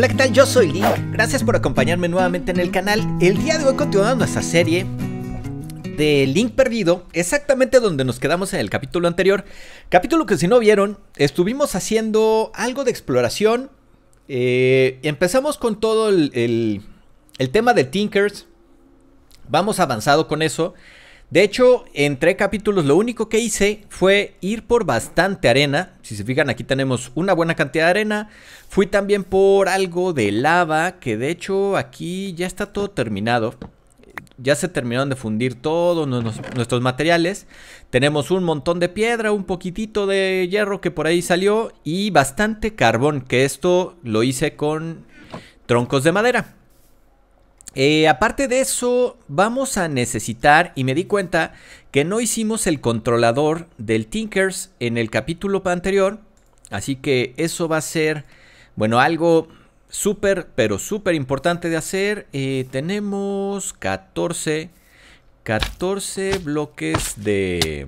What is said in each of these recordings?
Hola, ¿qué tal? Yo soy Link. Gracias por acompañarme nuevamente en el canal. El día de hoy continuamos nuestra serie de Link Perdido, exactamente donde nos quedamos en el capítulo anterior. Capítulo que si no vieron, estuvimos haciendo algo de exploración. Eh, empezamos con todo el, el tema de Tinkers. Vamos avanzado con eso. De hecho, en tres capítulos lo único que hice fue ir por bastante arena. Si se fijan, aquí tenemos una buena cantidad de arena. Fui también por algo de lava, que de hecho aquí ya está todo terminado. Ya se terminaron de fundir todos nuestros materiales. Tenemos un montón de piedra, un poquitito de hierro que por ahí salió y bastante carbón, que esto lo hice con troncos de madera. Eh, aparte de eso, vamos a necesitar, y me di cuenta que no hicimos el controlador del Tinkers en el capítulo anterior, así que eso va a ser, bueno, algo súper, pero súper importante de hacer. Eh, tenemos 14, 14 bloques de,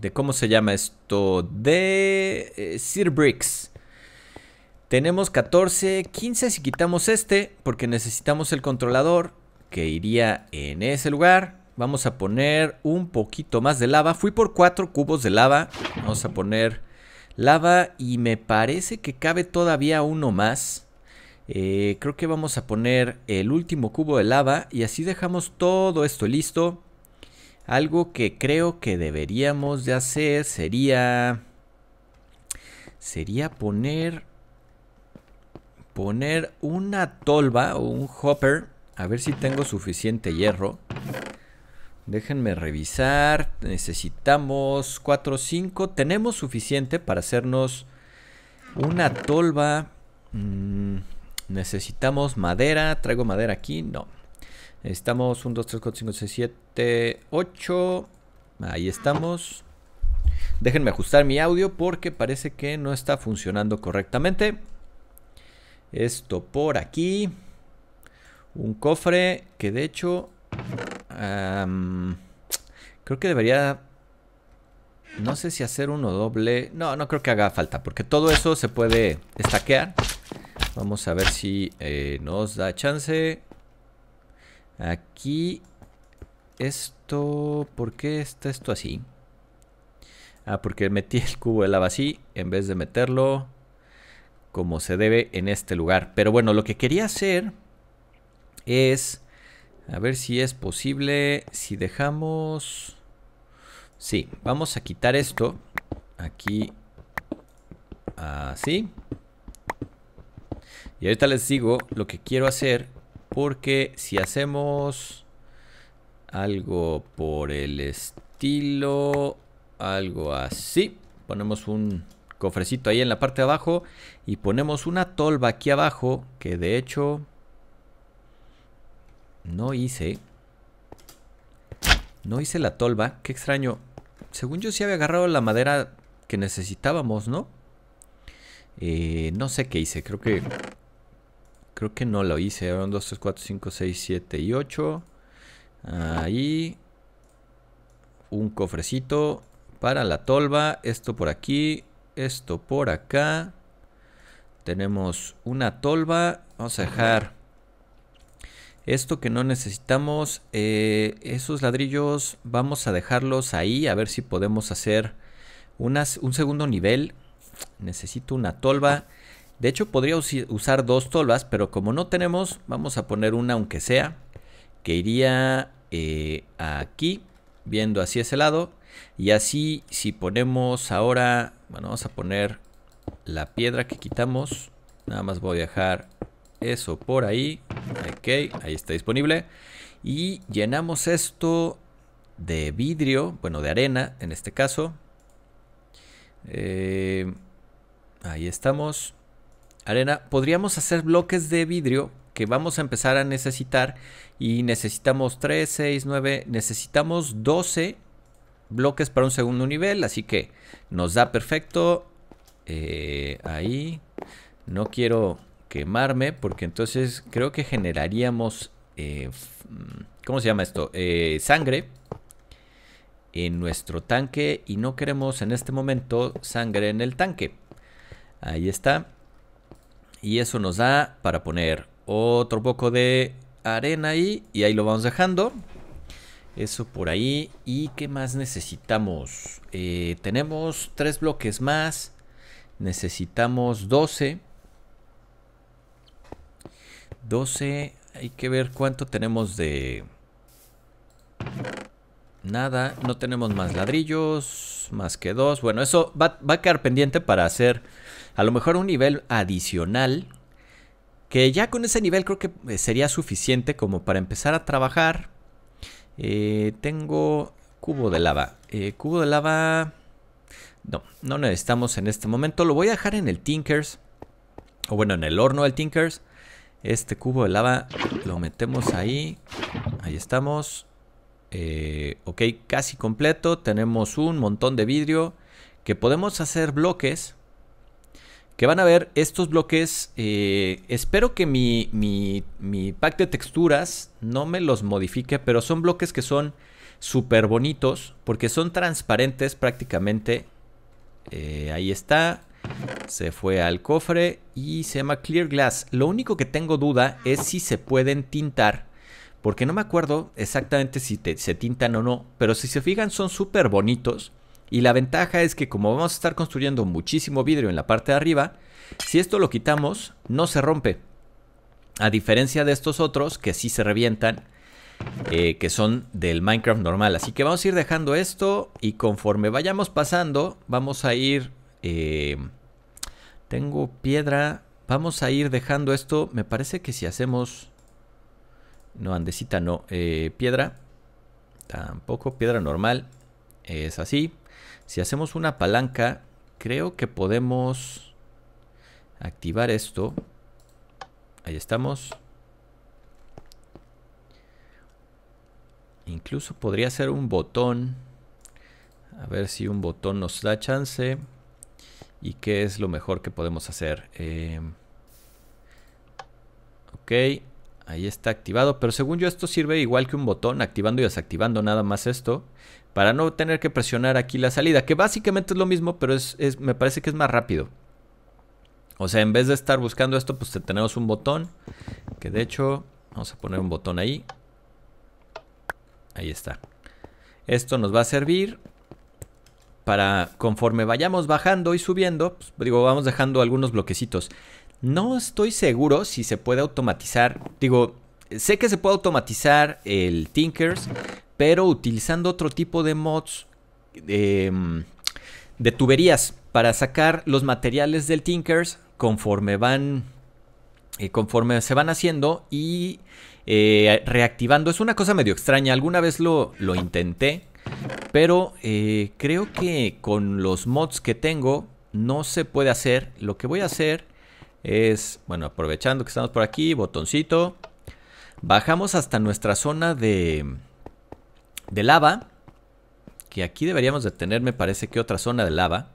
de, ¿cómo se llama esto? De eh, Bricks. Tenemos 14, 15 si quitamos este, porque necesitamos el controlador que iría en ese lugar. Vamos a poner un poquito más de lava. Fui por 4 cubos de lava. Vamos a poner lava y me parece que cabe todavía uno más. Eh, creo que vamos a poner el último cubo de lava y así dejamos todo esto listo. Algo que creo que deberíamos de hacer sería... Sería poner poner una tolva o un hopper. A ver si tengo suficiente hierro. Déjenme revisar. Necesitamos 4, 5. Tenemos suficiente para hacernos una tolva. Mm, necesitamos madera. Traigo madera aquí. No. Necesitamos 1, 2, 3, 4, 5, 6, 7, 8. Ahí estamos. Déjenme ajustar mi audio porque parece que no está funcionando correctamente. Esto por aquí. Un cofre que de hecho... creo que debería... No sé si hacer uno doble. No, no creo que haga falta. Porque todo eso se puede estaquear. Vamos a ver si eh, nos da chance. Aquí. Esto. ¿Por qué está esto así? Ah, porque metí el cubo de lava así. En vez de meterlo como se debe en este lugar. Pero bueno, lo que quería hacer es... A ver si es posible. Si dejamos... Sí, vamos a quitar esto. Aquí. Así. Y ahorita les digo lo que quiero hacer. Porque si hacemos algo por el estilo... Algo así. Ponemos un cofrecito ahí en la parte de abajo y ponemos una tolva aquí abajo que de hecho no hice. No hice la tolva. Qué extraño. Según yo sí había agarrado la madera que necesitábamos, ¿no? Eh, no sé qué hice. Creo que... Creo que no lo hice. 1, 2, 3, 4, 5, 6, 7 y 8. Ahí. Un cofrecito para la tolva. Esto por aquí. Esto por acá. Tenemos una tolva. Vamos a dejar esto que no necesitamos. Eh, esos ladrillos vamos a dejarlos ahí. A ver si podemos hacer unas, un segundo nivel. Necesito una tolva. De hecho podría usar dos tolvas. Pero como no tenemos, vamos a poner una aunque sea. Que iría eh, aquí. Viendo así ese lado. Y así si ponemos ahora... Bueno, vamos a poner la piedra que quitamos. Nada más voy a dejar eso por ahí. Ok, ahí está disponible. Y llenamos esto de vidrio, bueno, de arena en este caso. Eh, ahí estamos. Arena, podríamos hacer bloques de vidrio que vamos a empezar a necesitar. Y necesitamos 3, 6, 9, necesitamos 12 bloques para un segundo nivel. Así que nos da perfecto. Eh, ahí. No quiero quemarme porque entonces creo que generaríamos, eh, mm, ¿cómo se llama esto? Eh, sangre en nuestro tanque y no queremos en este momento sangre en el tanque. Ahí está. Y eso nos da para poner otro poco de arena ahí y ahí lo vamos dejando. Eso por ahí. ¿Y qué más necesitamos? tenemos tres bloques más. Necesitamos 12. 12. Hay que ver cuánto tenemos de... Nada, no tenemos más ladrillos, más que dos. Bueno, eso va, a quedar pendiente para hacer a lo mejor un nivel adicional. Que ya con ese nivel creo que eh, sería suficiente como para empezar a trabajar. Eh, tengo cubo de lava. Eh, cubo de lava... No, no necesitamos en este momento. Lo voy a dejar en el Tinkers. O bueno, en el horno del Tinkers. Este cubo de lava lo metemos ahí. Ahí estamos. Eh, ok, casi completo. Tenemos un montón de vidrio que podemos hacer bloques. Que van a ver estos bloques. Eh, espero que mi, mi, mi pack de texturas no me los modifique, pero son bloques que son súper bonitos porque son transparentes prácticamente eh, ahí está. Se fue al cofre y se llama Clear Glass. Lo único que tengo duda es si se pueden tintar. Porque no me acuerdo exactamente si se tintan o no. Pero si se fijan son súper bonitos. Y la ventaja es que como vamos a estar construyendo muchísimo vidrio en la parte de arriba. Si esto lo quitamos no se rompe. A diferencia de estos otros que sí se revientan eh, que son del Minecraft normal. Así que vamos a ir dejando esto y conforme vayamos pasando, vamos a ir... Eh, tengo piedra. Vamos a ir dejando esto. Me parece que si hacemos... No, andesita no. Eh, piedra. Tampoco. Piedra normal. Es así. Si hacemos una palanca, creo que podemos activar esto. Ahí estamos. Incluso podría ser un botón. A ver si un botón nos da chance. Y qué es lo mejor que podemos hacer. Em, ok. Ahí está activado. Pero según yo esto sirve igual que un botón. Activando y desactivando nada más esto. Para no tener que presionar aquí la salida. Que básicamente es lo mismo. Pero me parece que es más rápido. O sea, en vez de estar buscando esto, pues tenemos un botón. Que de hecho, vamos a poner un botón ahí. Ahí está. Esto nos va a servir para conforme vayamos bajando y subiendo, pues, digo, vamos dejando algunos bloquecitos. No estoy seguro si se puede automatizar, digo, sé que se puede automatizar el Tinkers, pero utilizando otro tipo de mods em, de tuberías para sacar los materiales del Tinkers conforme van eh, conforme se van haciendo y eh, reactivando. Es una cosa medio extraña, alguna vez lo, lo intenté, pero eh, creo que con los mods que tengo no se puede hacer. Lo que voy a hacer es, bueno, aprovechando que estamos por aquí, botoncito, bajamos hasta nuestra zona de, de lava, que aquí deberíamos de tener, me parece que otra zona de lava.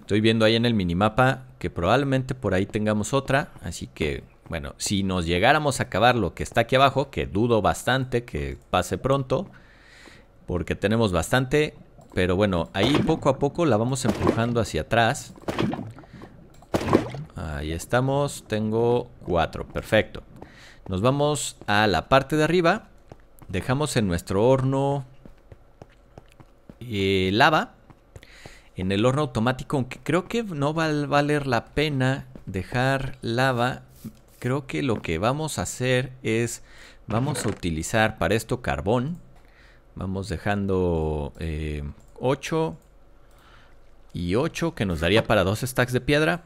Estoy viendo ahí en el minimapa que probablemente por ahí tengamos otra, así que bueno, si nos llegáramos a acabar lo que está aquí abajo, que dudo bastante que pase pronto, porque tenemos bastante, pero bueno, ahí poco a poco la vamos empujando hacia atrás. Ahí estamos, tengo cuatro, perfecto. Nos vamos a la parte de arriba, dejamos en nuestro horno eh, lava, en el horno automático, aunque creo que no va a valer la pena dejar lava creo que lo que vamos a hacer es, vamos a utilizar para esto carbón. Vamos dejando 8 eh, y 8 que nos daría para dos stacks de piedra.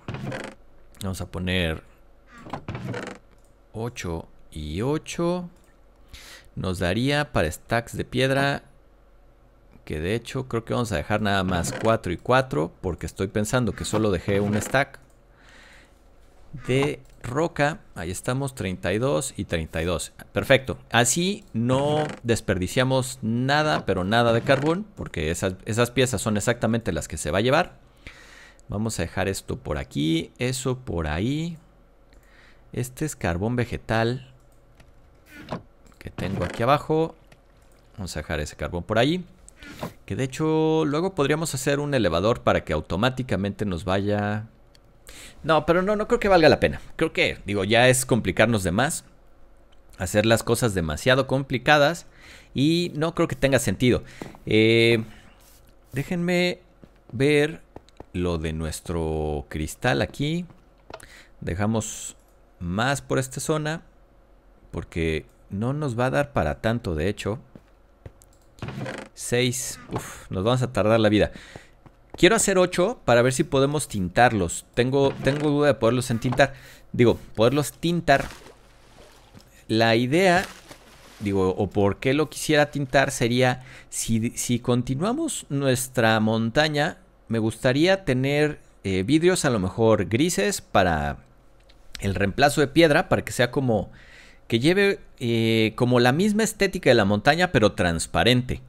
Vamos a poner 8 y 8. Nos daría para stacks de piedra que de hecho creo que vamos a dejar nada más 4 y 4 porque estoy pensando que solo dejé un stack de roca. Ahí estamos, 32 y 32. Perfecto. Así no desperdiciamos nada, pero nada de carbón, porque esas, esas piezas son exactamente las que se va a llevar. Vamos a dejar esto por aquí, eso por ahí. Este es carbón vegetal que tengo aquí abajo. Vamos a dejar ese carbón por ahí. Que de hecho luego podríamos hacer un elevador para que automáticamente nos vaya no, pero no, no creo que valga la pena. Creo que, digo, ya es complicarnos de más, hacer las cosas demasiado complicadas y no creo que tenga sentido. Eh, déjenme ver lo de nuestro cristal aquí. Dejamos más por esta zona porque no nos va a dar para tanto, de hecho. 6. uff, nos vamos a tardar la vida. Quiero hacer 8 para ver si podemos tintarlos. Tengo, tengo duda de poderlos entintar. Digo, poderlos tintar. La idea, digo, o por qué lo quisiera tintar sería, si, continuamos nuestra montaña, me gustaría tener eh, vidrios a lo mejor grises para el reemplazo de piedra, para que sea como, que lleve eh, como la misma estética de la montaña, pero transparente.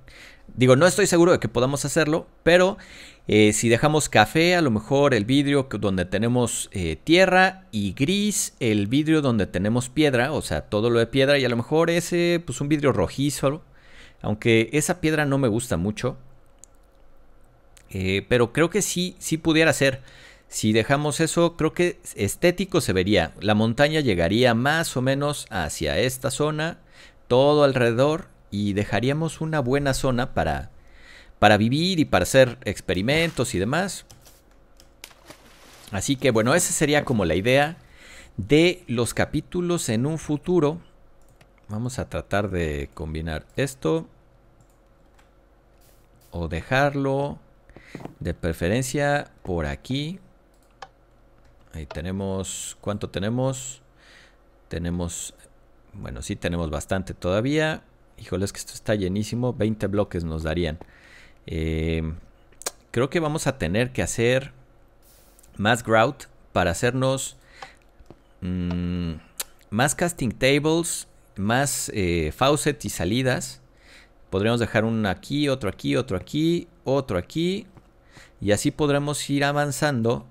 Digo, no estoy seguro de que podamos hacerlo, pero eh, si dejamos café, a lo mejor el vidrio donde tenemos eh, tierra y gris, el vidrio donde tenemos piedra, o sea, todo lo de piedra, y a lo mejor ese, pues un vidrio rojizo, aunque esa piedra no me gusta mucho. Eh, pero creo que sí, sí pudiera ser. Si dejamos eso, creo que estético se vería. La montaña llegaría más o menos hacia esta zona, todo alrededor, y dejaríamos una buena zona para, para vivir y para hacer experimentos y demás. Así que bueno, esa sería como la idea de los capítulos en un futuro. Vamos a tratar de combinar esto o dejarlo de preferencia por aquí. Ahí tenemos, ¿cuánto tenemos? Tenemos, bueno, sí tenemos bastante todavía. Híjole, es que esto está llenísimo. 20 bloques nos darían. Eh, creo que vamos a tener que hacer más grout para hacernos mm, más casting tables, más eh, Faucet y salidas. Podríamos dejar un aquí, otro aquí, otro aquí, otro aquí. Y así podremos ir avanzando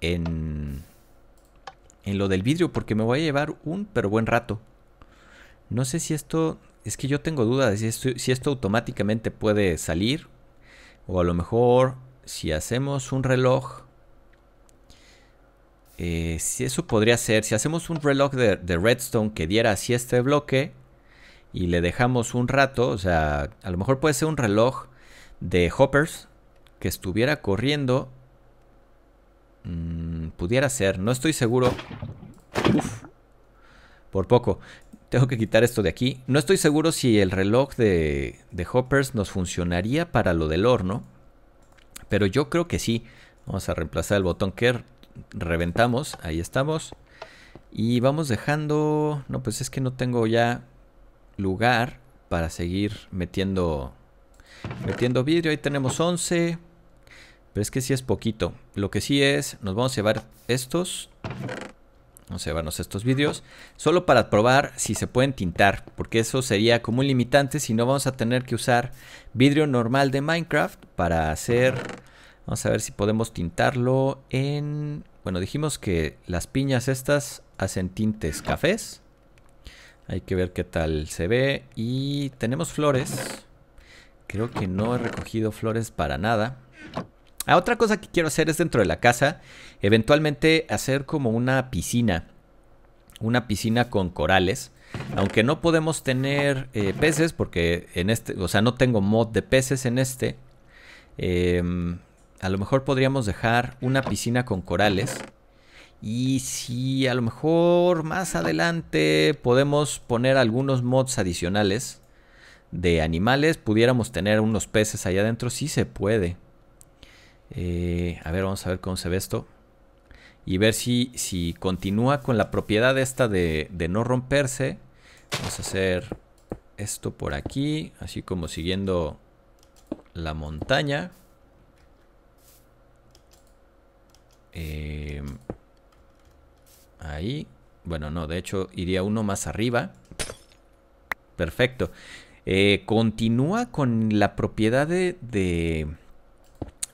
en, en lo del vidrio, porque me voy a llevar un pero buen rato. No sé si esto es que yo tengo dudas de si esto, automáticamente puede salir. O a lo mejor si hacemos un reloj. Eh, si eso podría ser. Si hacemos un reloj de, redstone que diera así este bloque. Y le dejamos un rato. O sea, a lo mejor puede ser un reloj de hoppers. Que estuviera corriendo. Mm, pudiera ser. No estoy seguro. por poco. Tengo que quitar esto de aquí. No estoy seguro si el reloj de, Hoppers nos funcionaría para lo del horno. Pero yo creo que sí. Vamos a reemplazar el botón que reventamos. Ahí estamos. Y vamos dejando... No, pues es que no tengo ya lugar para seguir metiendo, metiendo vidrio. Ahí tenemos 11. Pero es que sí es poquito. Lo que sí es, nos vamos a llevar estos llevarnos estos vídeos, solo para probar si se pueden tintar, porque eso sería como un limitante si no vamos a tener que usar vidrio normal de Minecraft para hacer... Vamos a ver si podemos tintarlo en... Bueno, dijimos que las piñas estas hacen tintes cafés. Hay que ver qué tal se ve. Y tenemos flores. Creo que no he recogido flores para nada. Ah, otra cosa que quiero hacer es dentro de la casa, eventualmente hacer como una piscina, una piscina con corales. Aunque no podemos tener eh, peces, porque en este, o sea, no tengo mod de peces en este. Em, a lo mejor podríamos dejar una piscina con corales. Y si a lo mejor más adelante podemos poner algunos mods adicionales de animales, pudiéramos tener unos peces allá adentro, sí se puede. Eh, a ver, vamos a ver cómo se ve esto. Y ver si, si continúa con la propiedad esta de, no romperse. Vamos a hacer esto por aquí, así como siguiendo la montaña. Em, ahí. Bueno, no, de hecho iría uno más arriba. Perfecto. Eh, continúa con la propiedad de,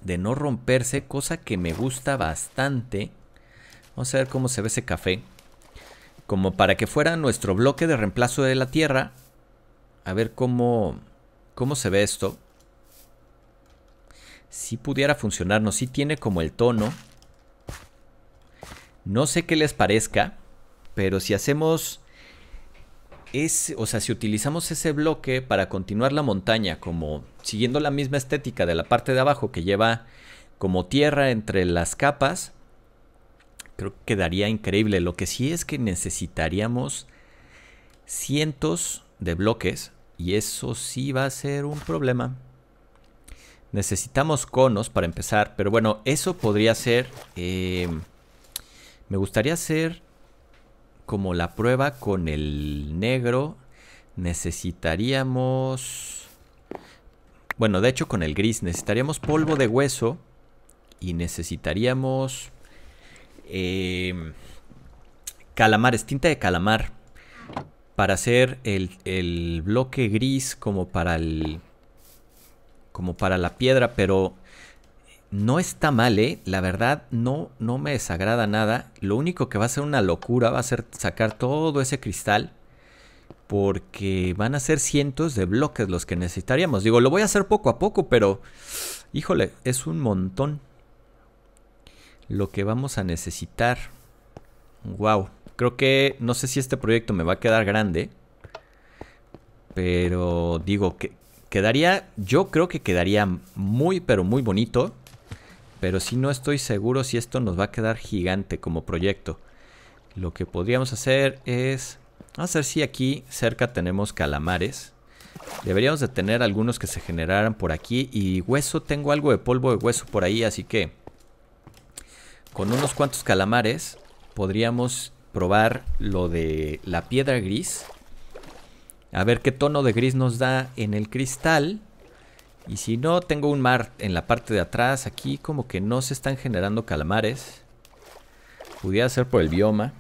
de no romperse, cosa que me gusta bastante. Vamos a ver cómo se ve ese café. Como para que fuera nuestro bloque de reemplazo de la tierra. A ver cómo, cómo se ve esto. Si pudiera funcionarnos, si tiene como el tono. No sé qué les parezca, pero si hacemos o sea, si utilizamos ese bloque para continuar la montaña, como siguiendo la misma estética de la parte de abajo que lleva como tierra entre las capas, creo que quedaría increíble. Lo que sí es que necesitaríamos cientos de bloques y eso sí va a ser un problema. Necesitamos conos para empezar, pero bueno, eso podría ser... Eh, me gustaría hacer como la prueba con el negro, necesitaríamos... Bueno, de hecho con el gris necesitaríamos polvo de hueso y necesitaríamos calamar, em, calamares, tinta de calamar para hacer el, el bloque gris como para el como para la piedra, pero no está mal, ¿eh? La verdad, no, no me desagrada nada. Lo único que va a ser una locura va a ser sacar todo ese cristal. Porque van a ser cientos de bloques los que necesitaríamos. Digo, lo voy a hacer poco a poco, pero... Híjole, es un montón. Lo que vamos a necesitar. Wow. Creo que... No sé si este proyecto me va a quedar grande. Pero digo que... Quedaría, yo creo que quedaría muy, pero muy bonito pero si no estoy seguro si esto nos va a quedar gigante como proyecto. Lo que podríamos hacer es... Vamos a ver si aquí cerca tenemos calamares. Deberíamos de tener algunos que se generaran por aquí. Y hueso, tengo algo de polvo de hueso por ahí, así que... Con unos cuantos calamares podríamos probar lo de la piedra gris. A ver qué tono de gris nos da en el cristal. Y si no, tengo un mar en la parte de atrás. Aquí como que no se están generando calamares. Pudiera ser por el bioma.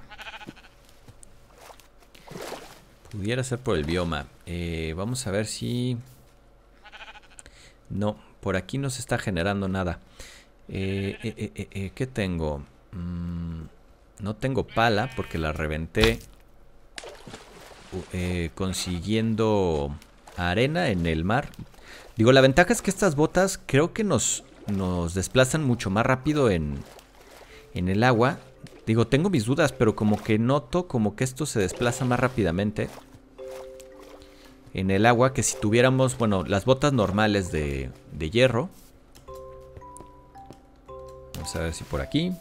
Pudiera ser por el bioma. Eh, vamos a ver si... No, por aquí no se está generando nada. Eh, eh, ¿Qué tengo? Mm, no tengo pala porque la reventé uh, consiguiendo arena en el mar. Digo, la ventaja es que estas botas creo que nos, nos desplazan mucho más rápido en, en el agua. Digo, tengo mis dudas, pero como que noto como que esto se desplaza más rápidamente en el agua que si tuviéramos, bueno, las botas normales de, de hierro. Vamos a ver si por aquí.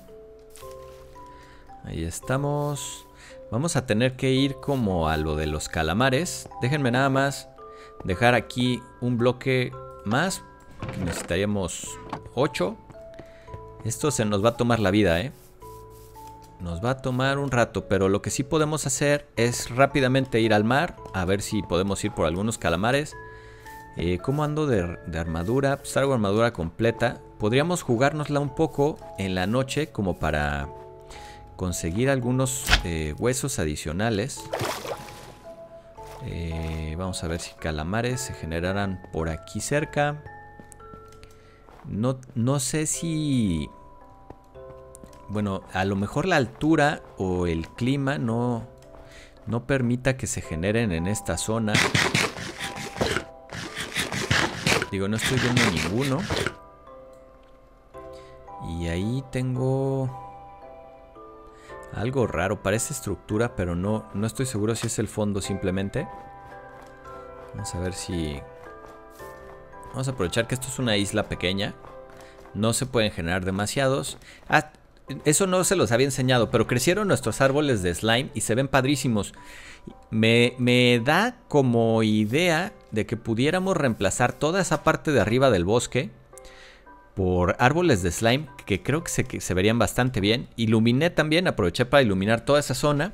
Ahí estamos. Vamos a tener que ir como a lo de los calamares. Déjenme nada más dejar aquí un bloque más. Necesitaríamos 8. Esto se nos va a tomar la vida, ¿eh? Nos va a tomar un rato, pero lo que sí podemos hacer es rápidamente ir al mar, a ver si podemos ir por algunos calamares. Eh, ¿Cómo ando de, armadura? Pues armadura completa. Podríamos jugárnosla un poco en la noche como para conseguir algunos eh, huesos adicionales. Eh, vamos a ver si calamares se generarán por aquí cerca. No, no sé si... Bueno, a lo mejor la altura o el clima no, no permita que se generen en esta zona. Digo, no estoy viendo ninguno. Y ahí tengo... Algo raro, parece estructura, pero no, no estoy seguro si es el fondo simplemente. Vamos a ver si... Vamos a aprovechar que esto es una isla pequeña. No se pueden generar demasiados. Ah, eso no se los había enseñado, pero crecieron nuestros árboles de slime y se ven padrísimos. Me, me da como idea de que pudiéramos reemplazar toda esa parte de arriba del bosque por árboles de slime que creo que se, verían bastante bien. Iluminé también, aproveché para iluminar toda esa zona.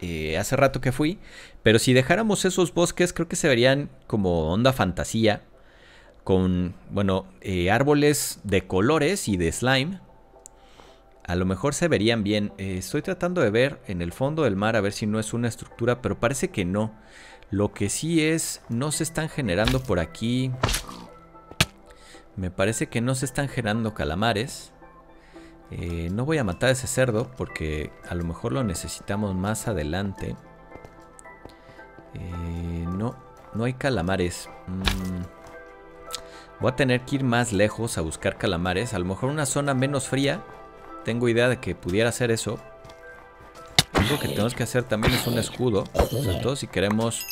Eh, hace rato que fui, pero si dejáramos esos bosques creo que se verían como onda fantasía, con, bueno, eh, árboles de colores y de slime. A lo mejor se verían bien. Eh, estoy tratando de ver en el fondo del mar a ver si no es una estructura, pero parece que no. Lo que sí es, no se están generando por aquí me parece que no se están generando calamares. Eh, no voy a matar ese cerdo porque a lo mejor lo necesitamos más adelante. Eh, no, no hay calamares. Mm. Voy a tener que ir más lejos a buscar calamares. A lo mejor una zona menos fría. Tengo idea de que pudiera hacer eso. Lo que tenemos que hacer también es un escudo. si queremos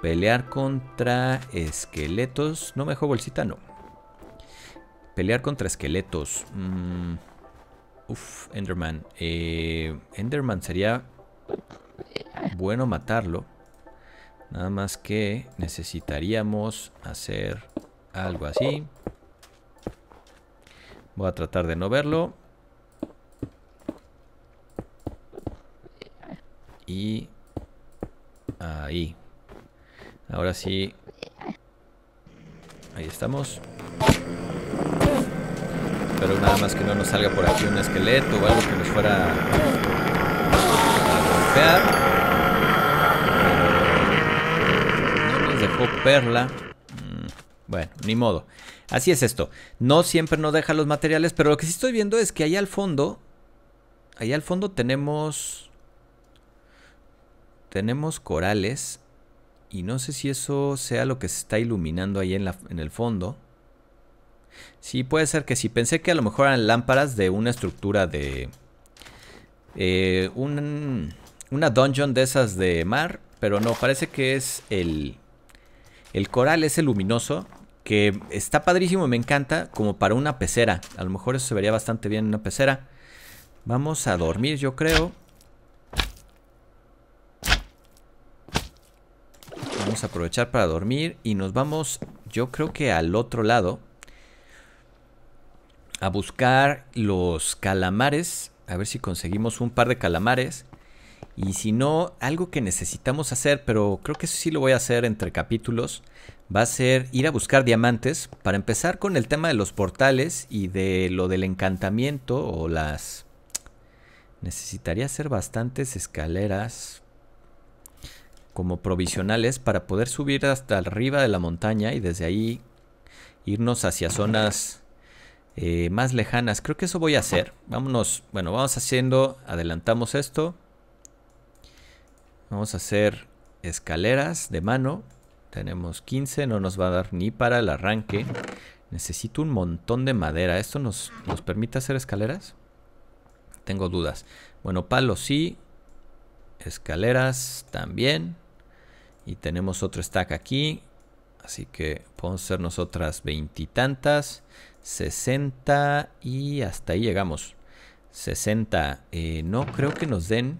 pelear contra esqueletos. No me dejo bolsita, no. Pelear contra esqueletos. uff, mm. Uf, Enderman. Eh, Enderman sería bueno matarlo. Nada más que necesitaríamos hacer algo así. Voy a tratar de no verlo. Y ahí. Ahora sí. Ahí estamos. Pero nada más que no nos salga por aquí un esqueleto o algo que nos fuera a golpear. No nos dejó perla. Mm, bueno, ni modo. Así es esto. No siempre nos deja los materiales, pero lo que sí estoy viendo es que allá al fondo, allá al fondo tenemos, tenemos corales y no sé si eso sea lo que se está iluminando ahí en el fondo. Sí, puede ser que sí. Pensé que a lo mejor eran lámparas de una estructura de... Eh, un, una dungeon de esas de mar, pero no, parece que es el... El coral ese luminoso, que está padrísimo, me encanta, como para una pecera. A lo mejor eso se vería bastante bien en una pecera. Vamos a dormir, yo creo. Vamos a aprovechar para dormir y nos vamos, yo creo que al otro lado a buscar los calamares, a ver si conseguimos un par de calamares. Y si no, algo que necesitamos hacer, pero creo que eso sí lo voy a hacer entre capítulos, va a ser ir a buscar diamantes para empezar con el tema de los portales y de lo del encantamiento o las... Necesitaría hacer bastantes escaleras como provisionales para poder subir hasta arriba de la montaña y desde ahí irnos hacia zonas eh, más lejanas. Creo que eso voy a hacer. Vámonos, bueno, vamos haciendo, adelantamos esto. Vamos a hacer escaleras de mano. Tenemos 15, no nos va a dar ni para el arranque. Necesito un montón de madera. ¿Esto nos, nos permite hacer escaleras? Tengo dudas. Bueno, palos sí. Escaleras también. Y tenemos otro stack aquí. Así que podemos hacernos otras veintitantas. 60 y hasta ahí llegamos. 60. Eh, no creo que nos den...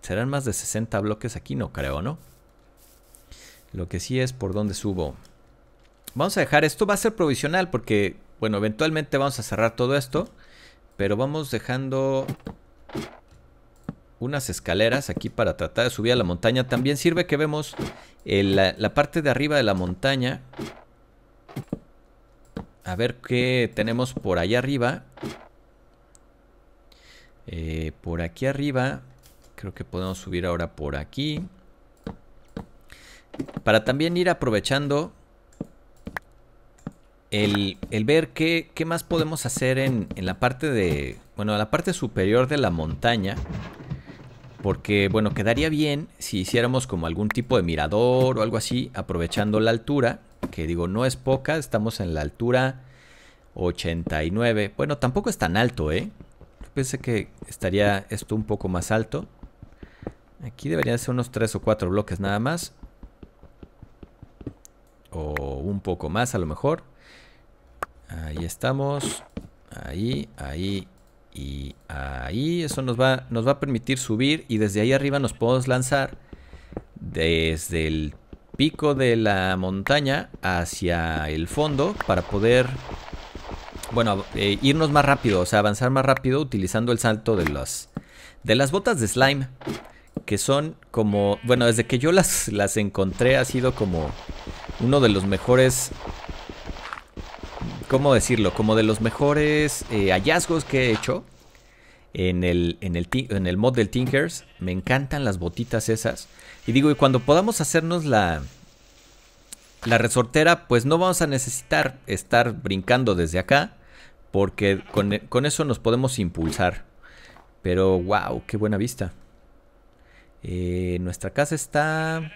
¿Serán más de 60 bloques aquí? No creo, ¿no? Lo que sí es por dónde subo. Vamos a dejar... Esto va a ser provisional porque, bueno, eventualmente vamos a cerrar todo esto. Pero vamos dejando unas escaleras aquí para tratar de subir a la montaña. También sirve que vemos eh, la parte de arriba de la montaña a ver qué tenemos por allá arriba. Eh, por aquí arriba. Creo que podemos subir ahora por aquí. Para también ir aprovechando el, ver qué, más podemos hacer en, la parte de... Bueno, la parte superior de la montaña. Porque, bueno, quedaría bien si hiciéramos como algún tipo de mirador o algo así, aprovechando la altura que digo, no es poca, estamos en la altura 89. Bueno, tampoco es tan alto, ¿eh? pensé que estaría esto un poco más alto. Aquí deberían ser unos 3 o 4 bloques nada más. O un poco más a lo mejor. Ahí estamos. Ahí, ahí y ahí. Eso nos va, nos va a permitir subir y desde ahí arriba nos podemos lanzar desde el pico de la montaña hacia el fondo para poder, bueno, eh, irnos más rápido, o sea, avanzar más rápido utilizando el salto de las, de las botas de slime, que son como, bueno, desde que yo las, las encontré ha sido como uno de los mejores, ¿cómo decirlo? Como de los mejores eh, hallazgos que he hecho en el, en el, mod del Tinkers. Me encantan las botitas esas. Y digo, y cuando podamos hacernos la, la resortera, pues no vamos a necesitar estar brincando desde acá. Porque con, eso nos podemos impulsar. Pero wow, qué buena vista. Eh, nuestra casa está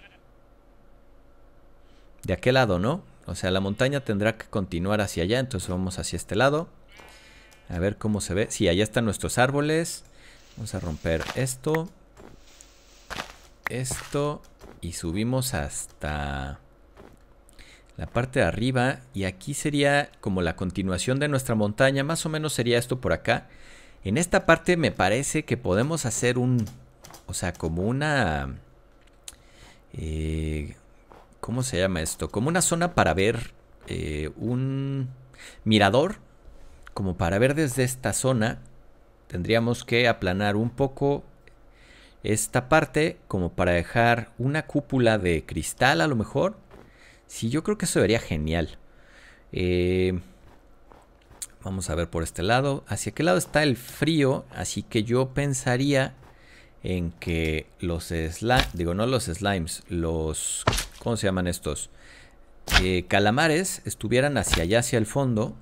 de aquel lado, ¿no? O sea, la montaña tendrá que continuar hacia allá, entonces vamos hacia este lado. A ver cómo se ve. Sí, allá están nuestros árboles. Vamos a romper esto. Esto. Y subimos hasta la parte de arriba. Y aquí sería como la continuación de nuestra montaña. Más o menos sería esto por acá. En esta parte me parece que podemos hacer un... O sea, como una... Eh, ¿Cómo se llama esto? Como una zona para ver eh, un mirador como para ver desde esta zona, tendríamos que aplanar un poco esta parte como para dejar una cúpula de cristal a lo mejor. Sí, yo creo que eso vería genial. Eh, vamos a ver por este lado. Hacia qué lado está el frío, así que yo pensaría en que los slimes, digo no los slimes, los, ¿cómo se llaman estos? Eh, calamares estuvieran hacia allá, hacia el fondo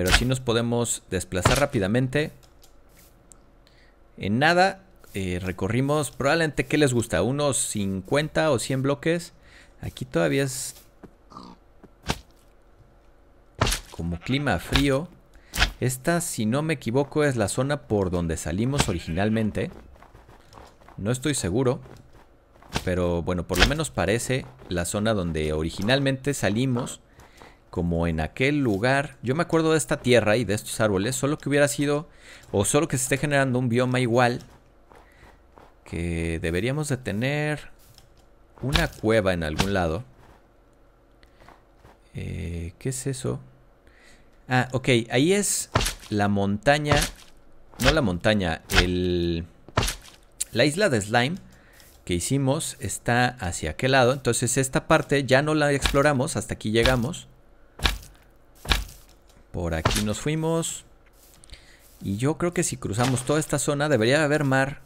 pero sí nos podemos desplazar rápidamente. En nada, eh, recorrimos probablemente, ¿qué les gusta? Unos 50 o 100 bloques. Aquí todavía es como clima frío. Esta, si no me equivoco, es la zona por donde salimos originalmente. No estoy seguro. Pero bueno, por lo menos parece la zona donde originalmente salimos como en aquel lugar. Yo me acuerdo de esta tierra y de estos árboles, solo que hubiera sido, o solo que se esté generando un bioma igual, que deberíamos de tener una cueva en algún lado. Eh, ¿Qué es eso? Ah, ok, ahí es la montaña, no la montaña, el, la isla de slime que hicimos está hacia aquel lado. Entonces esta parte ya no la exploramos, hasta aquí llegamos. Por aquí nos fuimos. Y yo creo que si cruzamos toda esta zona debería haber mar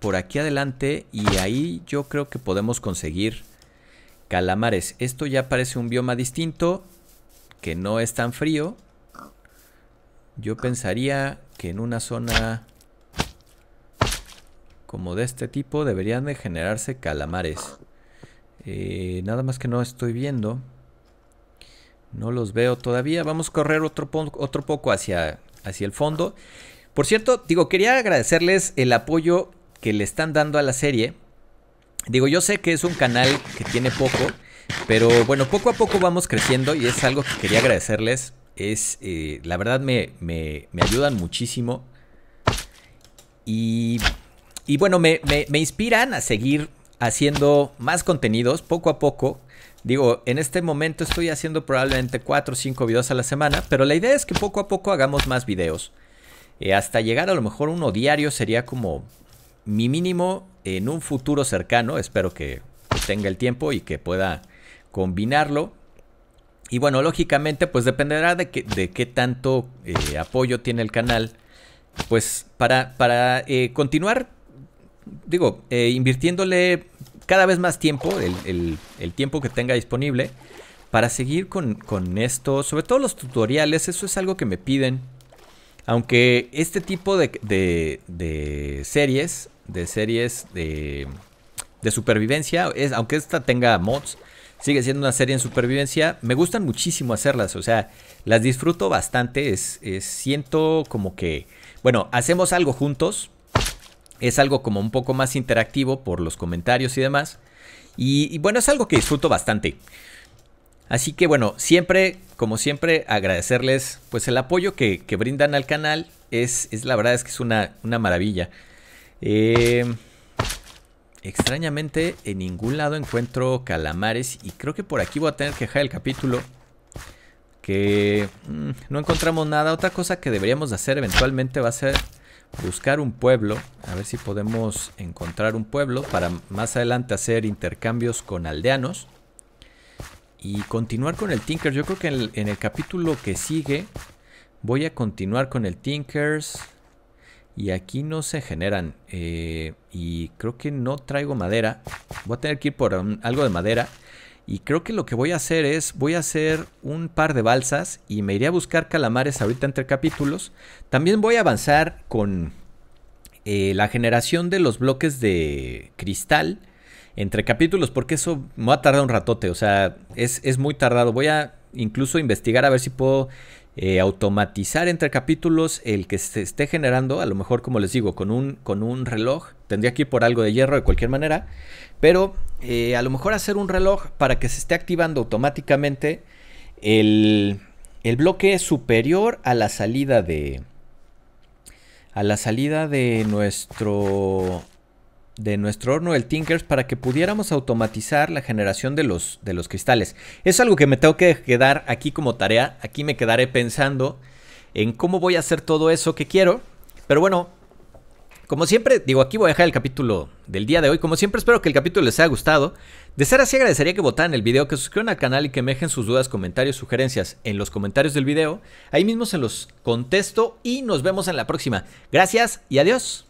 por aquí adelante y ahí yo creo que podemos conseguir calamares. Esto ya parece un bioma distinto que no es tan frío. Yo pensaría que en una zona como de este tipo deberían de generarse calamares. Eh, nada más que no estoy viendo. No los veo todavía. Vamos a correr otro, otro poco hacia, hacia el fondo. Por cierto, digo, quería agradecerles el apoyo que le están dando a la serie. Digo, yo sé que es un canal que tiene poco, pero bueno, poco a poco vamos creciendo y es algo que quería agradecerles. Es, eh, la verdad, me, ayudan muchísimo. Y, y bueno, me, me inspiran a seguir haciendo más contenidos poco a poco. Digo, en este momento estoy haciendo probablemente 4 o 5 videos a la semana, pero la idea es que poco a poco hagamos más videos. Eh, hasta llegar a lo mejor uno diario sería como mi mínimo en un futuro cercano. Espero que tenga el tiempo y que pueda combinarlo. Y bueno, lógicamente pues dependerá de, que, de qué tanto eh, apoyo tiene el canal. Pues para, para eh, continuar, digo, invirtiéndole cada vez más tiempo, el, tiempo que tenga disponible, para seguir con, esto. Sobre todo los tutoriales, eso es algo que me piden. Aunque este tipo de, de, series, de series de, de supervivencia, es, aunque esta tenga mods, sigue siendo una serie en supervivencia. Me gustan muchísimo hacerlas, o sea, las disfruto bastante. Es, es siento como que, bueno, hacemos algo juntos, es algo como un poco más interactivo por los comentarios y demás. Y, bueno, es algo que disfruto bastante. Así que bueno, siempre, como siempre, agradecerles pues el apoyo que, brindan al canal. Es, es, la verdad es que es una, maravilla. Eh, extrañamente, en ningún lado encuentro calamares. Y creo que por aquí voy a tener que dejar el capítulo. Que mm, no encontramos nada. Otra cosa que deberíamos hacer eventualmente va a ser buscar un pueblo, a ver si podemos encontrar un pueblo para más adelante hacer intercambios con aldeanos y continuar con el Tinker. Yo creo que en el, capítulo que sigue voy a continuar con el Tinkers y aquí no se generan eh, y creo que no traigo madera. Voy a tener que ir por algo de madera. Y creo que lo que voy a hacer es, voy a hacer un par de balsas y me iré a buscar calamares ahorita entre capítulos. También voy a avanzar con eh, la generación de los bloques de cristal entre capítulos, porque eso me va a tardar un ratote, o sea, es, muy tardado. Voy a incluso investigar a ver si puedo eh, automatizar entre capítulos el que se esté generando, a lo mejor como les digo, con un, con un reloj tendría que ir por algo de hierro de cualquier manera, pero eh, a lo mejor hacer un reloj para que se esté activando automáticamente el, bloque superior a la salida de... A la salida de nuestro de nuestro horno el Tinkers para que pudiéramos automatizar la generación de los, de los cristales. Es algo que me tengo que quedar aquí como tarea. Aquí me quedaré pensando en cómo voy a hacer todo eso que quiero. Pero bueno, como siempre, digo, aquí voy a dejar el capítulo del día de hoy. Como siempre, espero que el capítulo les haya gustado. De ser así, agradecería que votaran el video, que se suscriban al canal y que me dejen sus dudas, comentarios, sugerencias en los comentarios del video. Ahí mismo se los contesto y nos vemos en la próxima. Gracias y adiós.